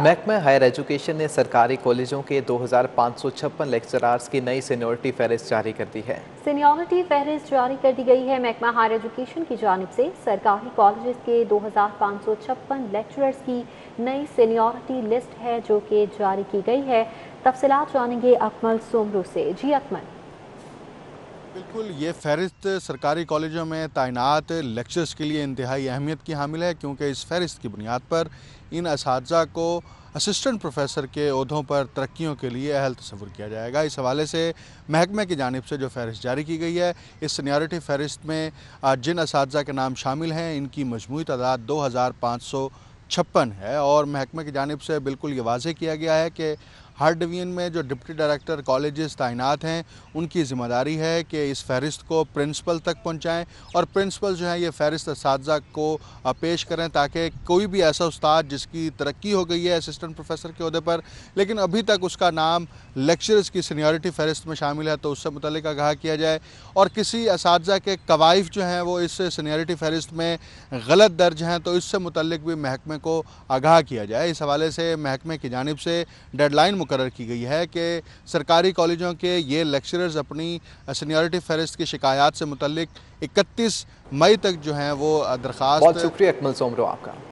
महकमा higher education ने सरकारी कॉलेजों के दो हज़ार पाँच सौ छप्पन की नई सीनियोरिटी फहरिस्त जारी कर दी है सीनियोरिटी फहरिस्त जारी कर दी गई है महकमा हायर एजुकेशन की जानब से सरकारी कॉलेज के दो हज़ार पाँच सौ छप्पन लेक्चरर्स की नई सीनियोरिटी लिस्ट है जो कि जारी की गई है तफसलत जानेंगे अकमल सोमरू से जी अकमल बिल्कुल ये फहरिस्त सरकारी कॉलेजों में तैनात लेक्चर्स के लिए इंतहाई अहमियत की हामिल है क्योंकि इस फहरिस्त की बुनियाद पर इन इस को असिस्टेंट प्रोफेसर के अहदों पर तरक्कीों के लिए अहल तस्वुर किया जाएगा इस हवाले से महकमे की जानब से जो फहरिस्त जारी की गई है इस सीनियरिटी फहरिस्त में जिन इस के नाम शामिल हैं इनकी मजमू तादाद दो हज़ार पाँच सौ छप्पन है और महकमे की जानब से बिल्कुल ये वाजह किया गया है कि हर डिवीजन में जो डिप्टी डायरेक्टर कॉलेजेस तैनात हैं उनकी जिम्मेदारी है कि इस फहरिस्त को प्रिंसिपल तक पहुँचाएँ और प्रिंसिपल जो है ये फहरिस्त इस को पेश करें ताकि कोई भी ऐसा उस्ताद जिसकी तरक्की हो गई है असिस्टेंट प्रोफेसर के अहदे पर लेकिन अभी तक उसका नाम लेक्चरर्स की सीनियरिटी फहरिस्त में शामिल है तो उससे मुतल आगाह किया जाए और किसी इस के कवाइफ जो हैं वो इस सीनियरिटी फहरिस्त में गलत दर्ज हैं तो इससे मुतल भी महकमे को आगाह किया जाए इस हवाले से महकमे की जानब से डेडलाइन मुकर की गई है कि सरकारी कॉलेजों के ये लेक्चरर्स अपनी सीनियरिटी फहरिस्त की शिकायत से मुतल इकतीस मई तक जो हैं वो दरख्वास्त शुक्रिया अकमल सोमरो आपका